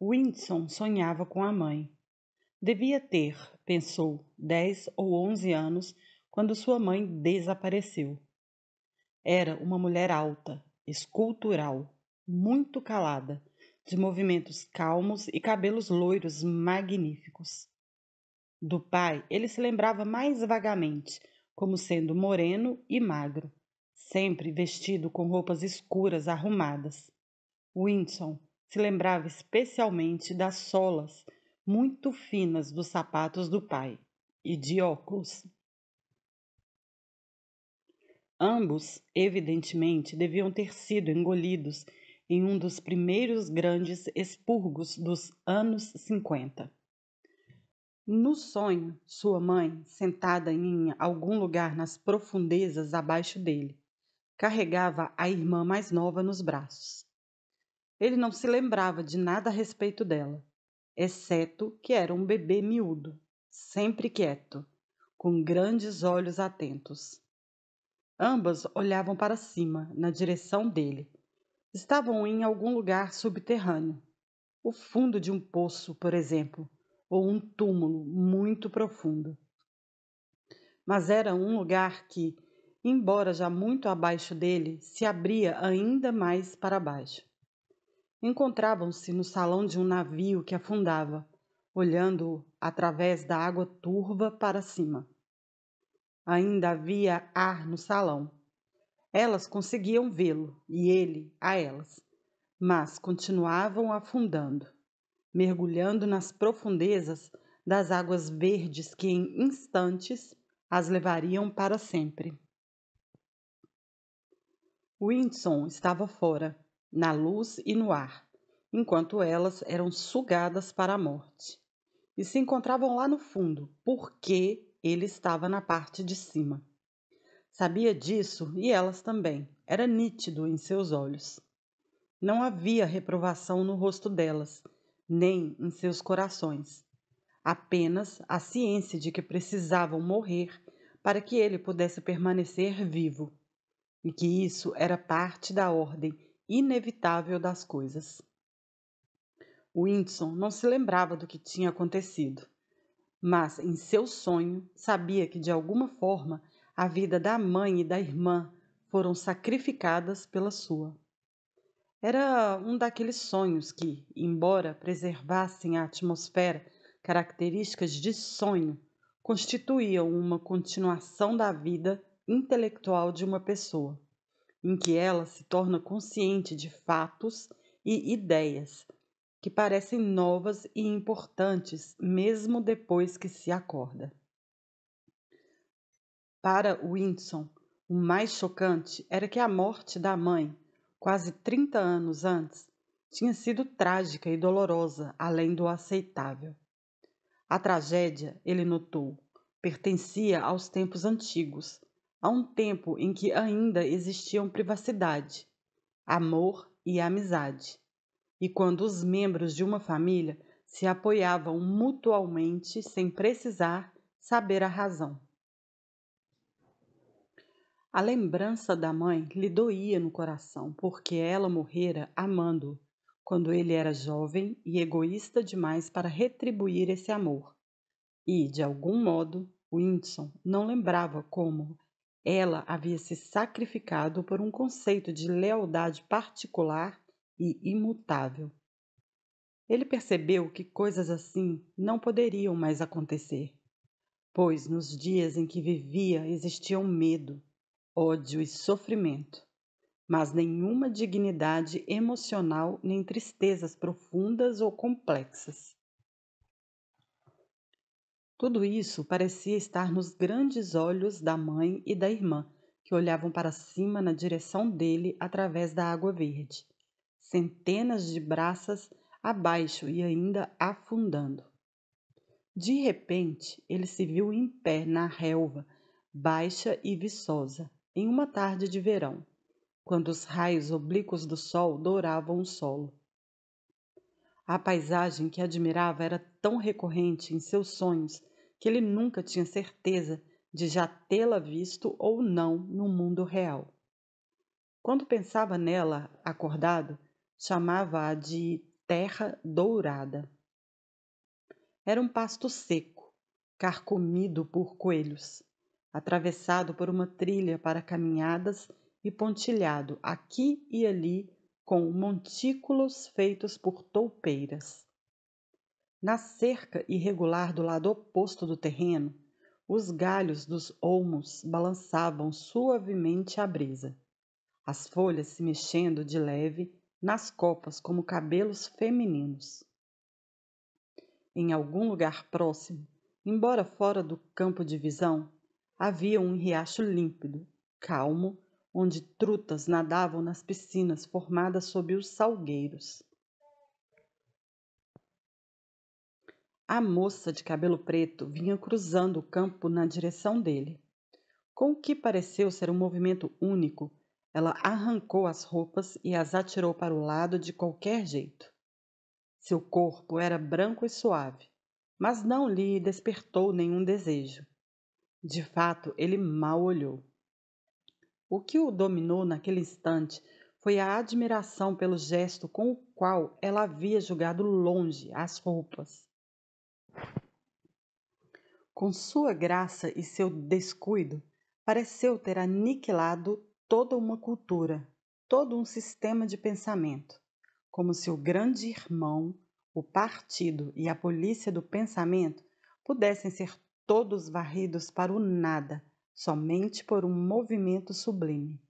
Winson sonhava com a mãe. Devia ter, pensou, dez ou onze anos quando sua mãe desapareceu. Era uma mulher alta, escultural, muito calada, de movimentos calmos e cabelos loiros magníficos. Do pai, ele se lembrava mais vagamente, como sendo moreno e magro, sempre vestido com roupas escuras arrumadas. Winson se lembrava especialmente das solas muito finas dos sapatos do pai e de óculos. Ambos, evidentemente, deviam ter sido engolidos em um dos primeiros grandes expurgos dos anos 50. No sonho, sua mãe, sentada em algum lugar nas profundezas abaixo dele, carregava a irmã mais nova nos braços. Ele não se lembrava de nada a respeito dela, exceto que era um bebê miúdo, sempre quieto, com grandes olhos atentos. Ambas olhavam para cima, na direção dele. Estavam em algum lugar subterrâneo o fundo de um poço, por exemplo, ou um túmulo muito profundo. Mas era um lugar que, embora já muito abaixo dele, se abria ainda mais para baixo encontravam-se no salão de um navio que afundava, olhando através da água turva para cima. Ainda havia ar no salão. Elas conseguiam vê-lo e ele a elas, mas continuavam afundando, mergulhando nas profundezas das águas verdes que em instantes as levariam para sempre. Winson estava fora na luz e no ar, enquanto elas eram sugadas para a morte. E se encontravam lá no fundo, porque ele estava na parte de cima. Sabia disso e elas também, era nítido em seus olhos. Não havia reprovação no rosto delas, nem em seus corações. Apenas a ciência de que precisavam morrer para que ele pudesse permanecer vivo, e que isso era parte da ordem inevitável das coisas. Winston não se lembrava do que tinha acontecido, mas em seu sonho sabia que de alguma forma a vida da mãe e da irmã foram sacrificadas pela sua. Era um daqueles sonhos que, embora preservassem a atmosfera características de sonho, constituíam uma continuação da vida intelectual de uma pessoa em que ela se torna consciente de fatos e ideias que parecem novas e importantes mesmo depois que se acorda. Para Winson, o mais chocante era que a morte da mãe, quase 30 anos antes, tinha sido trágica e dolorosa, além do aceitável. A tragédia, ele notou, pertencia aos tempos antigos a um tempo em que ainda existiam privacidade, amor e amizade, e quando os membros de uma família se apoiavam mutualmente sem precisar saber a razão. A lembrança da mãe lhe doía no coração, porque ela morrera amando-o, quando ele era jovem e egoísta demais para retribuir esse amor. E, de algum modo, Winston não lembrava como ela havia se sacrificado por um conceito de lealdade particular e imutável. Ele percebeu que coisas assim não poderiam mais acontecer, pois nos dias em que vivia existiam medo, ódio e sofrimento, mas nenhuma dignidade emocional nem tristezas profundas ou complexas. Tudo isso parecia estar nos grandes olhos da mãe e da irmã, que olhavam para cima na direção dele através da água verde. Centenas de braças abaixo e ainda afundando. De repente, ele se viu em pé na relva, baixa e viçosa, em uma tarde de verão, quando os raios oblíquos do sol douravam o solo. A paisagem que admirava era tão recorrente em seus sonhos que ele nunca tinha certeza de já tê-la visto ou não no mundo real. Quando pensava nela, acordado, chamava-a de terra dourada. Era um pasto seco, carcomido por coelhos, atravessado por uma trilha para caminhadas e pontilhado aqui e ali com montículos feitos por toupeiras. Na cerca irregular do lado oposto do terreno, os galhos dos olmos balançavam suavemente à brisa, as folhas se mexendo de leve nas copas como cabelos femininos. Em algum lugar próximo, embora fora do campo de visão, havia um riacho límpido, calmo onde trutas nadavam nas piscinas formadas sob os salgueiros. A moça de cabelo preto vinha cruzando o campo na direção dele. Com o que pareceu ser um movimento único, ela arrancou as roupas e as atirou para o lado de qualquer jeito. Seu corpo era branco e suave, mas não lhe despertou nenhum desejo. De fato, ele mal olhou. O que o dominou naquele instante foi a admiração pelo gesto com o qual ela havia jogado longe as roupas. Com sua graça e seu descuido, pareceu ter aniquilado toda uma cultura, todo um sistema de pensamento, como se o grande irmão, o partido e a polícia do pensamento pudessem ser todos varridos para o nada somente por um movimento sublime.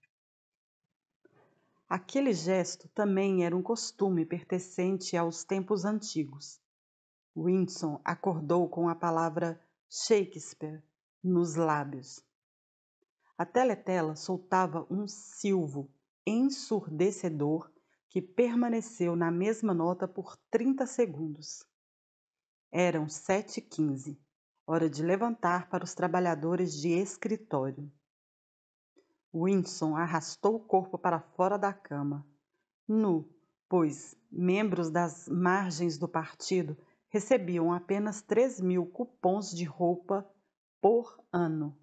Aquele gesto também era um costume pertencente aos tempos antigos. Winson acordou com a palavra Shakespeare nos lábios. A teletela soltava um silvo ensurdecedor que permaneceu na mesma nota por 30 segundos. Eram sete quinze. Hora de levantar para os trabalhadores de escritório. Winson arrastou o corpo para fora da cama. Nu, pois membros das margens do partido recebiam apenas 3 mil cupons de roupa por ano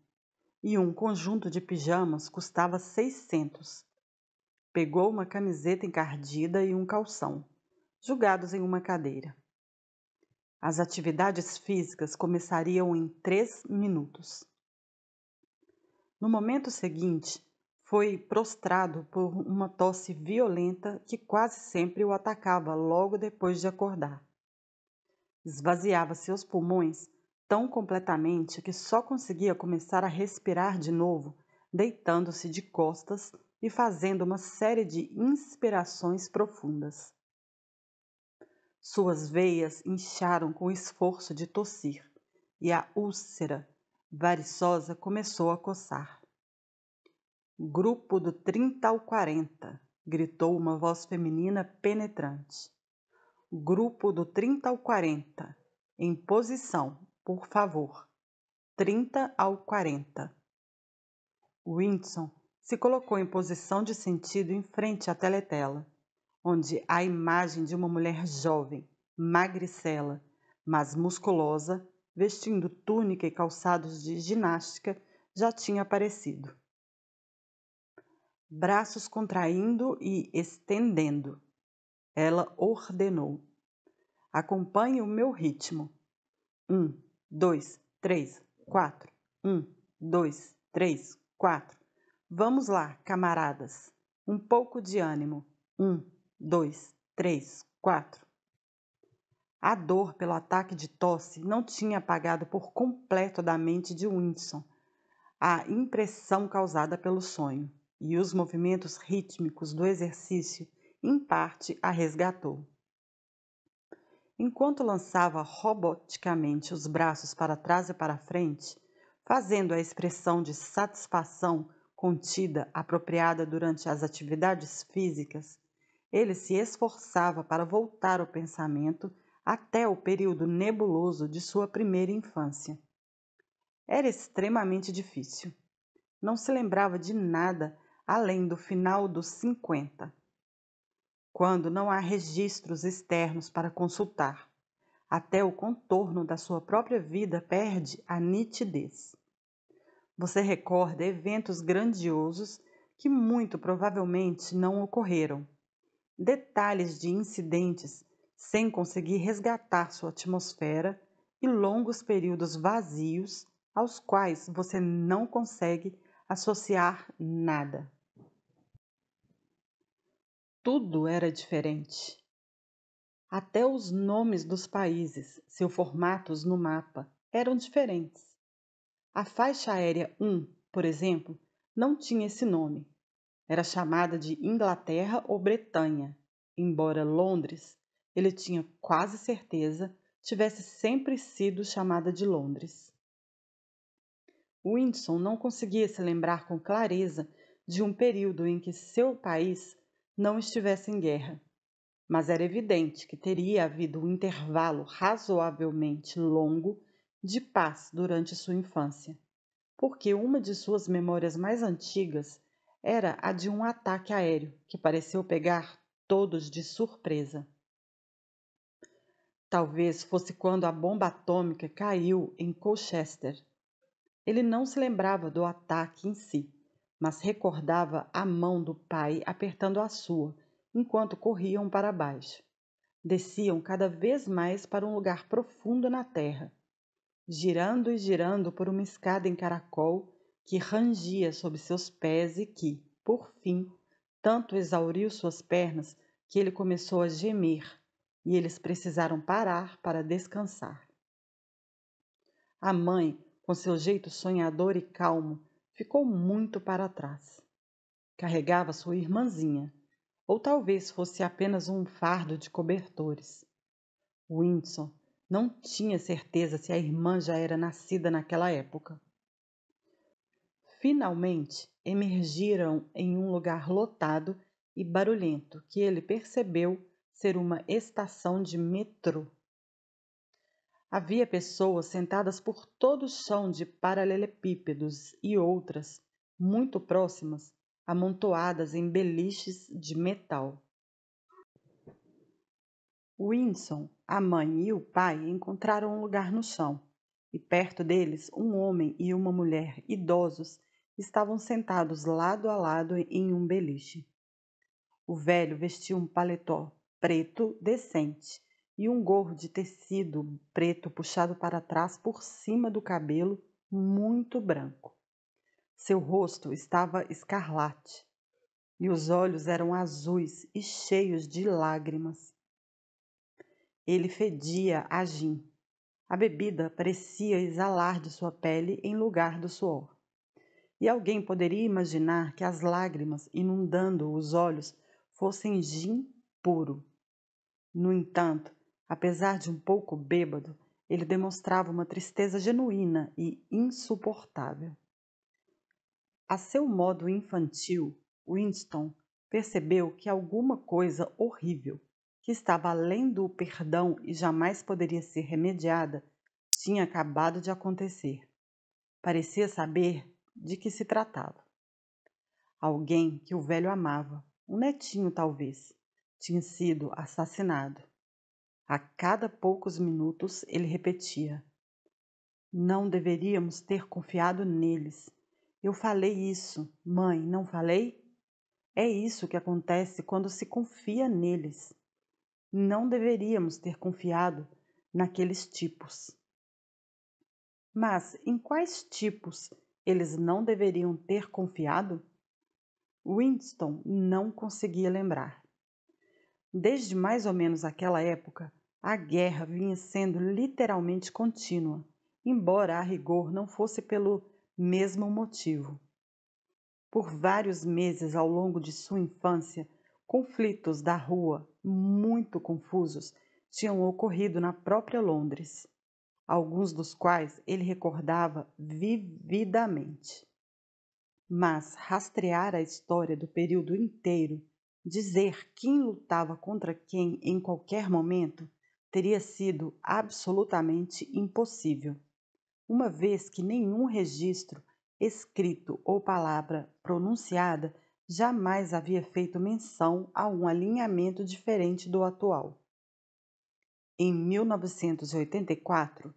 e um conjunto de pijamas custava 600. Pegou uma camiseta encardida e um calção, julgados em uma cadeira. As atividades físicas começariam em três minutos. No momento seguinte, foi prostrado por uma tosse violenta que quase sempre o atacava logo depois de acordar. Esvaziava seus pulmões tão completamente que só conseguia começar a respirar de novo, deitando-se de costas e fazendo uma série de inspirações profundas. Suas veias incharam com o esforço de tossir e a úlcera variçosa começou a coçar. Grupo do 30 ao 40, gritou uma voz feminina penetrante. Grupo do 30 ao 40, em posição, por favor. 30 ao 40. Winson se colocou em posição de sentido em frente à teletela onde a imagem de uma mulher jovem, magricela, mas musculosa, vestindo túnica e calçados de ginástica, já tinha aparecido. Braços contraindo e estendendo, ela ordenou: Acompanhe o meu ritmo. Um, dois, três, quatro. Um, dois, três, quatro. Vamos lá, camaradas. Um pouco de ânimo. Um, dois, três, quatro. A dor pelo ataque de tosse não tinha apagado por completo da mente de Winston a impressão causada pelo sonho, e os movimentos rítmicos do exercício, em parte, a resgatou. Enquanto lançava roboticamente os braços para trás e para frente, fazendo a expressão de satisfação contida apropriada durante as atividades físicas, ele se esforçava para voltar o pensamento até o período nebuloso de sua primeira infância. Era extremamente difícil. Não se lembrava de nada além do final dos 50, quando não há registros externos para consultar. Até o contorno da sua própria vida perde a nitidez. Você recorda eventos grandiosos que muito provavelmente não ocorreram detalhes de incidentes sem conseguir resgatar sua atmosfera e longos períodos vazios aos quais você não consegue associar nada. Tudo era diferente. Até os nomes dos países, seus formatos no mapa, eram diferentes. A faixa aérea 1, por exemplo, não tinha esse nome, era chamada de Inglaterra ou Bretanha, embora Londres, ele tinha quase certeza, tivesse sempre sido chamada de Londres. Winson não conseguia se lembrar com clareza de um período em que seu país não estivesse em guerra, mas era evidente que teria havido um intervalo razoavelmente longo de paz durante sua infância, porque uma de suas memórias mais antigas era a de um ataque aéreo que pareceu pegar todos de surpresa. Talvez fosse quando a bomba atômica caiu em Colchester. Ele não se lembrava do ataque em si, mas recordava a mão do pai apertando a sua enquanto corriam para baixo. Desciam cada vez mais para um lugar profundo na terra, girando e girando por uma escada em caracol que rangia sob seus pés e que, por fim, tanto exauriu suas pernas que ele começou a gemer e eles precisaram parar para descansar. A mãe, com seu jeito sonhador e calmo, ficou muito para trás. Carregava sua irmãzinha, ou talvez fosse apenas um fardo de cobertores. Winston não tinha certeza se a irmã já era nascida naquela época. Finalmente, emergiram em um lugar lotado e barulhento que ele percebeu ser uma estação de metrô. Havia pessoas sentadas por todo o chão de paralelepípedos e outras, muito próximas, amontoadas em beliches de metal. Winson, a mãe e o pai encontraram um lugar no chão, e perto deles um homem e uma mulher idosos estavam sentados lado a lado em um beliche. O velho vestia um paletó preto decente e um gorro de tecido preto puxado para trás por cima do cabelo muito branco. Seu rosto estava escarlate e os olhos eram azuis e cheios de lágrimas. Ele fedia a gin. A bebida parecia exalar de sua pele em lugar do suor. E alguém poderia imaginar que as lágrimas inundando os olhos fossem gin puro. No entanto, apesar de um pouco bêbado, ele demonstrava uma tristeza genuína e insuportável. A seu modo infantil, Winston percebeu que alguma coisa horrível, que estava além do perdão e jamais poderia ser remediada, tinha acabado de acontecer. Parecia saber de que se tratava. Alguém que o velho amava, um netinho talvez, tinha sido assassinado. A cada poucos minutos ele repetia: Não deveríamos ter confiado neles. Eu falei isso, mãe, não falei? É isso que acontece quando se confia neles. Não deveríamos ter confiado naqueles tipos. Mas em quais tipos eles não deveriam ter confiado? Winston não conseguia lembrar. Desde mais ou menos aquela época, a guerra vinha sendo literalmente contínua, embora a rigor não fosse pelo mesmo motivo. Por vários meses ao longo de sua infância, conflitos da rua, muito confusos, tinham ocorrido na própria Londres alguns dos quais ele recordava vividamente. Mas rastrear a história do período inteiro, dizer quem lutava contra quem em qualquer momento, teria sido absolutamente impossível, uma vez que nenhum registro, escrito ou palavra pronunciada jamais havia feito menção a um alinhamento diferente do atual em 1984,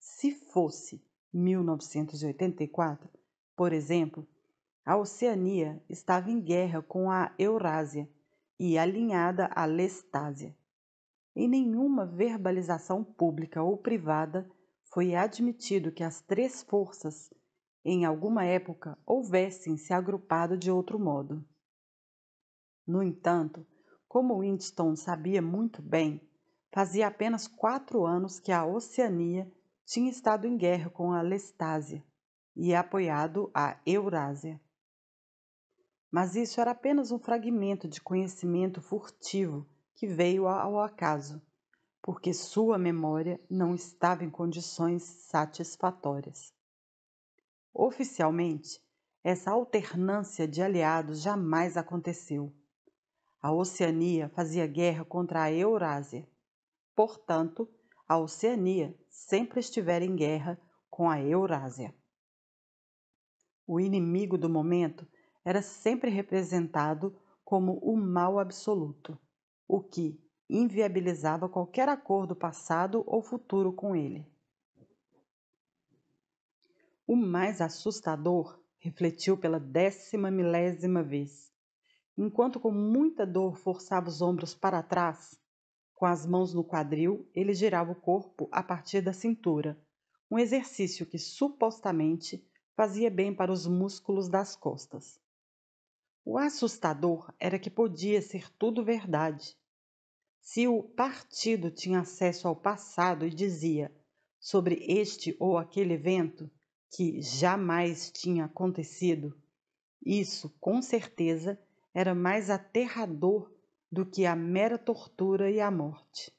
se fosse 1984, por exemplo, a Oceania estava em guerra com a Eurásia e alinhada à Lestásia. Em nenhuma verbalização pública ou privada foi admitido que as três forças, em alguma época, houvessem se agrupado de outro modo. No entanto, como Winston sabia muito bem, Fazia apenas quatro anos que a Oceania tinha estado em guerra com a Lestásia e apoiado a Eurásia. Mas isso era apenas um fragmento de conhecimento furtivo que veio ao acaso, porque sua memória não estava em condições satisfatórias. Oficialmente, essa alternância de aliados jamais aconteceu. A Oceania fazia guerra contra a Eurásia, Portanto, a Oceania sempre estiver em guerra com a Eurásia. O inimigo do momento era sempre representado como o mal absoluto, o que inviabilizava qualquer acordo passado ou futuro com ele. O mais assustador, refletiu pela décima milésima vez, enquanto com muita dor forçava os ombros para trás, com as mãos no quadril, ele girava o corpo a partir da cintura, um exercício que supostamente fazia bem para os músculos das costas. O assustador era que podia ser tudo verdade. Se o partido tinha acesso ao passado e dizia sobre este ou aquele evento que jamais tinha acontecido, isso com certeza era mais aterrador do que a mera tortura e a morte.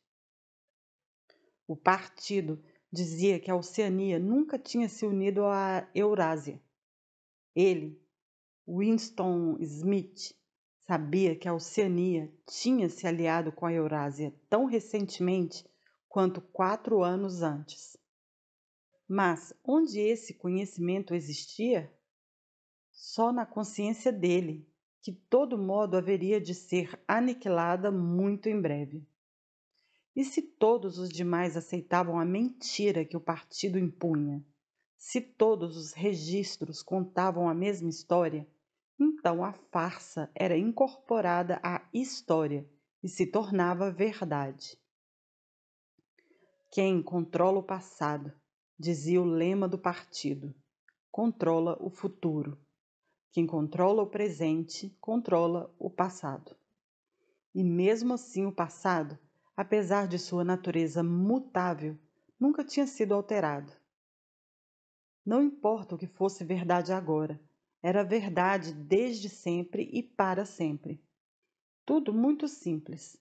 O partido dizia que a Oceania nunca tinha se unido à Eurásia. Ele, Winston Smith, sabia que a Oceania tinha se aliado com a Eurásia tão recentemente quanto quatro anos antes. Mas onde esse conhecimento existia? Só na consciência dele que todo modo haveria de ser aniquilada muito em breve. E se todos os demais aceitavam a mentira que o partido impunha? Se todos os registros contavam a mesma história? Então a farsa era incorporada à história e se tornava verdade. Quem controla o passado, dizia o lema do partido, controla o futuro. Quem controla o presente controla o passado. E mesmo assim, o passado, apesar de sua natureza mutável, nunca tinha sido alterado. Não importa o que fosse verdade agora, era verdade desde sempre e para sempre. Tudo muito simples.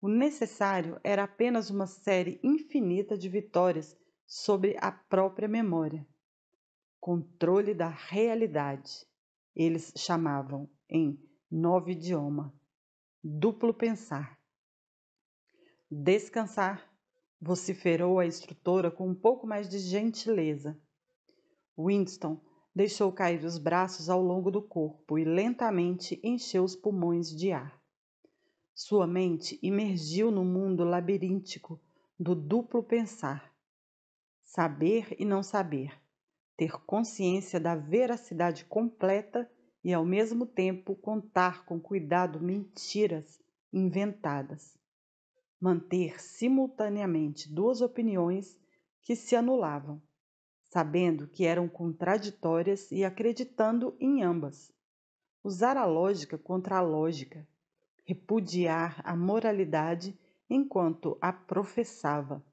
O necessário era apenas uma série infinita de vitórias sobre a própria memória. Controle da realidade eles chamavam em novo idioma, duplo pensar. Descansar, vociferou a instrutora com um pouco mais de gentileza. Winston deixou cair os braços ao longo do corpo e lentamente encheu os pulmões de ar. Sua mente imergiu no mundo labiríntico do duplo pensar. Saber e não saber ter consciência da veracidade completa e, ao mesmo tempo, contar com cuidado mentiras inventadas. Manter simultaneamente duas opiniões que se anulavam, sabendo que eram contraditórias e acreditando em ambas. Usar a lógica contra a lógica, repudiar a moralidade enquanto a professava,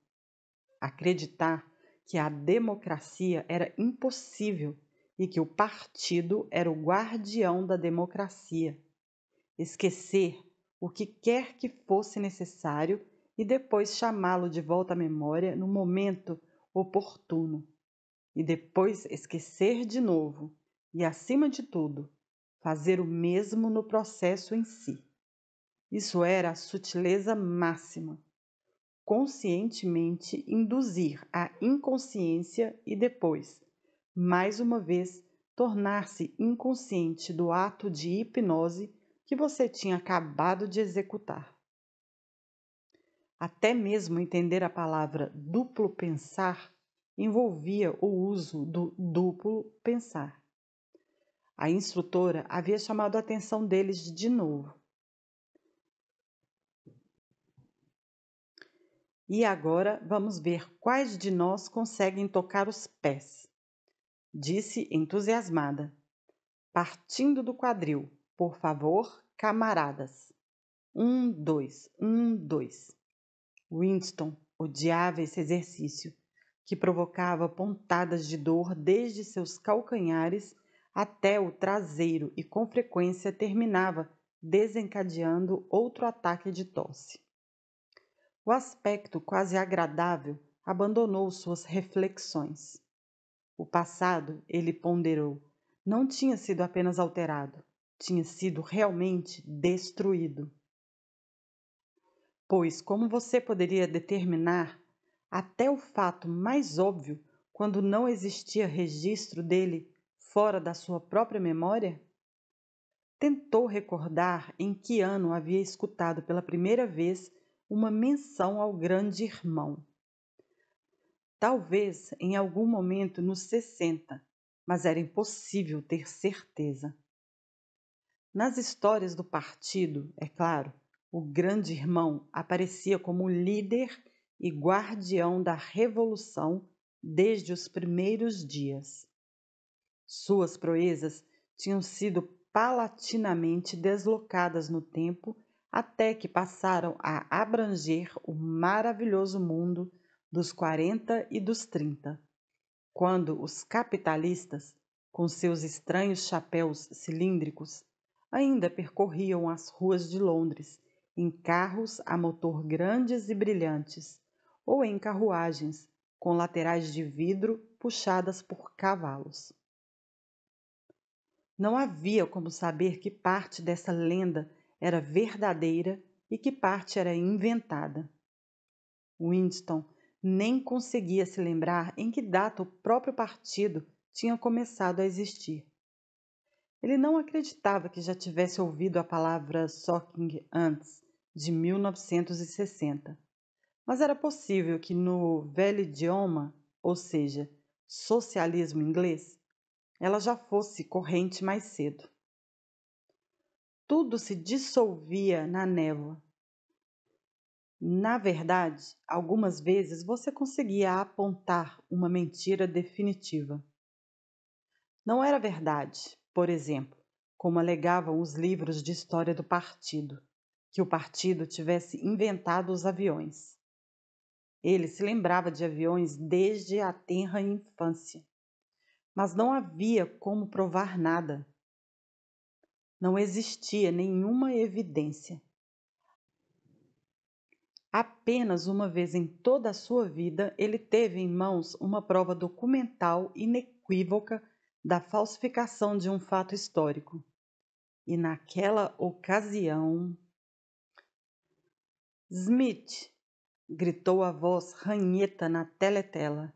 acreditar que a democracia era impossível e que o partido era o guardião da democracia. Esquecer o que quer que fosse necessário e depois chamá-lo de volta à memória no momento oportuno. E depois esquecer de novo e, acima de tudo, fazer o mesmo no processo em si. Isso era a sutileza máxima conscientemente induzir à inconsciência e depois, mais uma vez, tornar-se inconsciente do ato de hipnose que você tinha acabado de executar. Até mesmo entender a palavra duplo pensar envolvia o uso do duplo pensar. A instrutora havia chamado a atenção deles de novo. E agora vamos ver quais de nós conseguem tocar os pés. Disse entusiasmada. Partindo do quadril, por favor, camaradas. Um, dois, um, dois. Winston odiava esse exercício, que provocava pontadas de dor desde seus calcanhares até o traseiro e com frequência terminava desencadeando outro ataque de tosse. O aspecto quase agradável abandonou suas reflexões. O passado, ele ponderou, não tinha sido apenas alterado, tinha sido realmente destruído. Pois como você poderia determinar até o fato mais óbvio quando não existia registro dele fora da sua própria memória? Tentou recordar em que ano havia escutado pela primeira vez uma menção ao grande irmão. Talvez em algum momento nos 60, mas era impossível ter certeza. Nas histórias do partido, é claro, o grande irmão aparecia como líder e guardião da revolução desde os primeiros dias. Suas proezas tinham sido palatinamente deslocadas no tempo até que passaram a abranger o maravilhoso mundo dos 40 e dos 30, quando os capitalistas, com seus estranhos chapéus cilíndricos, ainda percorriam as ruas de Londres em carros a motor grandes e brilhantes, ou em carruagens com laterais de vidro puxadas por cavalos. Não havia como saber que parte dessa lenda era verdadeira e que parte era inventada. Winston nem conseguia se lembrar em que data o próprio partido tinha começado a existir. Ele não acreditava que já tivesse ouvido a palavra Socking antes, de 1960. Mas era possível que no velho idioma, ou seja, socialismo inglês, ela já fosse corrente mais cedo. Tudo se dissolvia na névoa. Na verdade, algumas vezes você conseguia apontar uma mentira definitiva. Não era verdade, por exemplo, como alegavam os livros de história do partido, que o partido tivesse inventado os aviões. Ele se lembrava de aviões desde a tenra infância, mas não havia como provar nada. Não existia nenhuma evidência. Apenas uma vez em toda a sua vida ele teve em mãos uma prova documental inequívoca da falsificação de um fato histórico. E naquela ocasião. Smith! gritou a voz ranheta na teletela.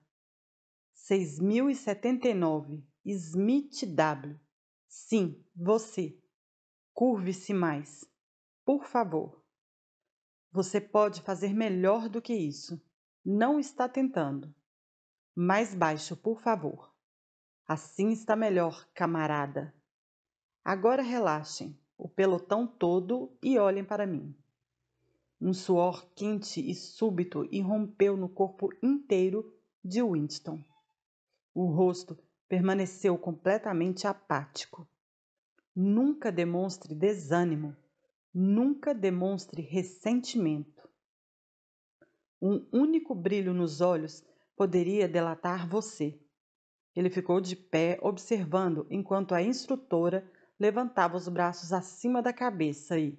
6079 Smith W. Sim, você. Curve-se mais. Por favor. Você pode fazer melhor do que isso. Não está tentando. Mais baixo, por favor. Assim está melhor, camarada. Agora relaxem, o pelotão todo, e olhem para mim. Um suor quente e súbito irrompeu no corpo inteiro de Winston. O rosto permaneceu completamente apático. Nunca demonstre desânimo, nunca demonstre ressentimento. Um único brilho nos olhos poderia delatar você. Ele ficou de pé observando enquanto a instrutora levantava os braços acima da cabeça e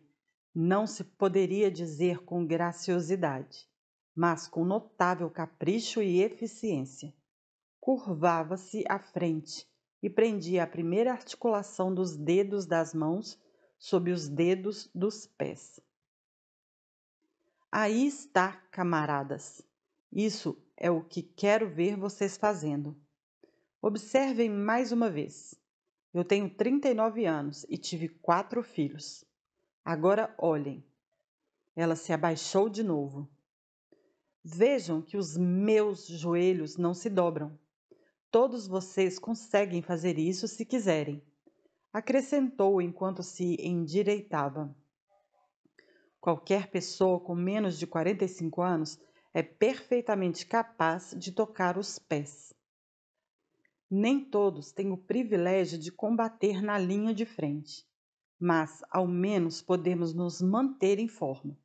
não se poderia dizer com graciosidade, mas com notável capricho e eficiência. Curvava-se à frente, e prendia a primeira articulação dos dedos das mãos sob os dedos dos pés. Aí está, camaradas. Isso é o que quero ver vocês fazendo. Observem mais uma vez. Eu tenho 39 anos e tive quatro filhos. Agora olhem. Ela se abaixou de novo. Vejam que os meus joelhos não se dobram. Todos vocês conseguem fazer isso se quiserem, acrescentou enquanto se endireitava. Qualquer pessoa com menos de 45 anos é perfeitamente capaz de tocar os pés. Nem todos têm o privilégio de combater na linha de frente, mas ao menos podemos nos manter em forma.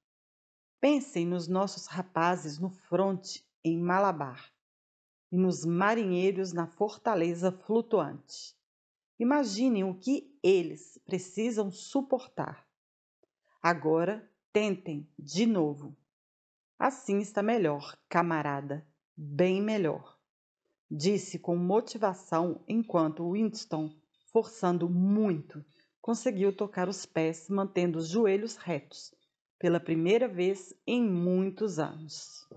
Pensem nos nossos rapazes no fronte, em Malabar e nos marinheiros na fortaleza flutuante. Imaginem o que eles precisam suportar. Agora tentem de novo. Assim está melhor, camarada, bem melhor, disse com motivação enquanto Winston, forçando muito, conseguiu tocar os pés mantendo os joelhos retos, pela primeira vez em muitos anos.